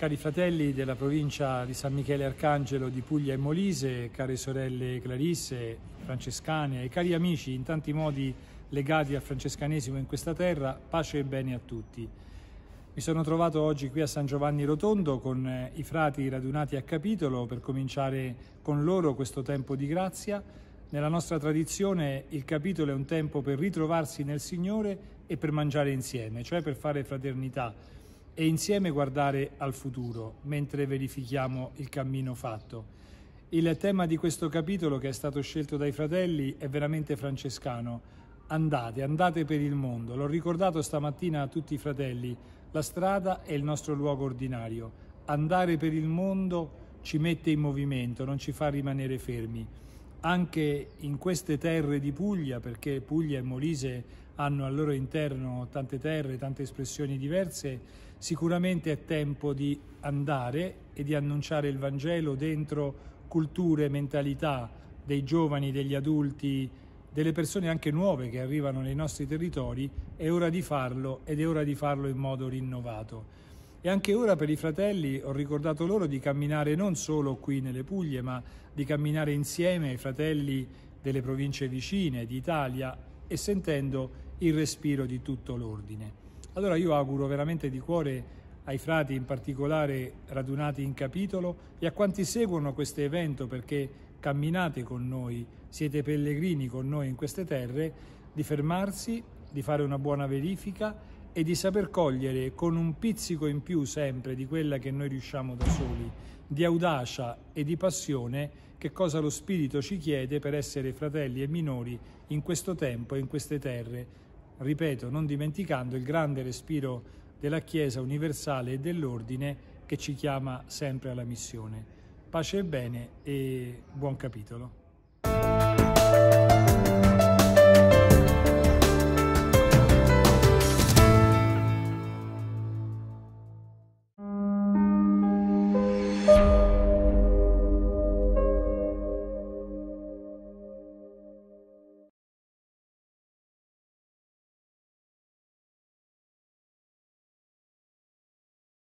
Cari fratelli della provincia di San Michele Arcangelo di Puglia e Molise, care sorelle Clarisse, Francescane e cari amici in tanti modi legati al francescanesimo in questa terra, pace e bene a tutti. Mi sono trovato oggi qui a San Giovanni Rotondo con eh, i frati radunati a capitolo per cominciare con loro questo tempo di grazia. Nella nostra tradizione il capitolo è un tempo per ritrovarsi nel Signore e per mangiare insieme, cioè per fare fraternità e insieme guardare al futuro mentre verifichiamo il cammino fatto. Il tema di questo capitolo che è stato scelto dai fratelli è veramente francescano. Andate, andate per il mondo. L'ho ricordato stamattina a tutti i fratelli. La strada è il nostro luogo ordinario. Andare per il mondo ci mette in movimento, non ci fa rimanere fermi. Anche in queste terre di Puglia, perché Puglia e Molise hanno al loro interno tante terre, tante espressioni diverse, sicuramente è tempo di andare e di annunciare il Vangelo dentro culture, mentalità dei giovani, degli adulti, delle persone anche nuove che arrivano nei nostri territori, è ora di farlo ed è ora di farlo in modo rinnovato. E anche ora per i fratelli ho ricordato loro di camminare non solo qui nelle Puglie, ma di camminare insieme ai fratelli delle province vicine d'Italia e sentendo il respiro di tutto l'ordine. Allora io auguro veramente di cuore ai frati in particolare radunati in capitolo e a quanti seguono questo evento perché camminate con noi, siete pellegrini con noi in queste terre, di fermarsi, di fare una buona verifica e di saper cogliere con un pizzico in più sempre di quella che noi riusciamo da soli, di audacia e di passione, che cosa lo Spirito ci chiede per essere fratelli e minori in questo tempo e in queste terre ripeto, non dimenticando il grande respiro della Chiesa universale e dell'ordine che ci chiama sempre alla missione. Pace e bene e buon capitolo.